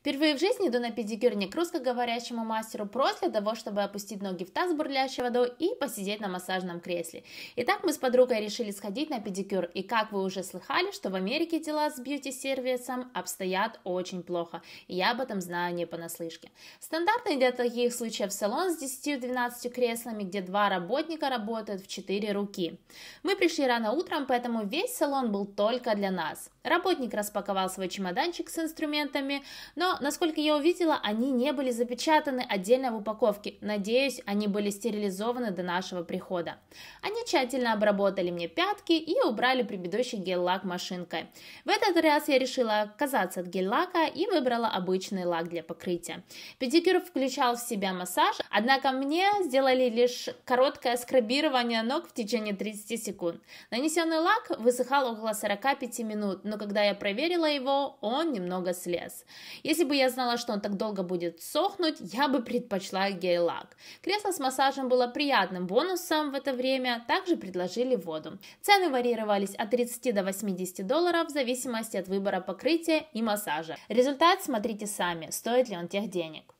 Впервые в жизни Дуна педикюрник к русскоговорящему мастеру просто для того, чтобы опустить ноги в таз с бурлящей водой и посидеть на массажном кресле. Итак, мы с подругой решили сходить на педикюр, и как вы уже слыхали, что в Америке дела с бьюти-сервисом обстоят очень плохо, и я об этом знаю не понаслышке. Стандартный для таких случаев салон с 10-12 креслами, где два работника работают в 4 руки. Мы пришли рано утром, поэтому весь салон был только для нас. Работник распаковал свой чемоданчик с инструментами, но, насколько я увидела, они не были запечатаны отдельно в упаковке. Надеюсь, они были стерилизованы до нашего прихода. Они тщательно обработали мне пятки и убрали предыдущий гель-лак машинкой. В этот раз я решила отказаться от гель-лака и выбрала обычный лак для покрытия. Педикюр включал в себя массаж, однако мне сделали лишь короткое скрабирование ног в течение 30 секунд. Нанесенный лак высыхал около 45 минут, но когда я проверила его, он немного слез. Если бы я знала, что он так долго будет сохнуть, я бы предпочла гель-лак. Кресло с массажем было приятным бонусом в это время, также предложили воду. Цены варьировались от 30 до 80 долларов в зависимости от выбора покрытия и массажа. Результат смотрите сами, стоит ли он тех денег.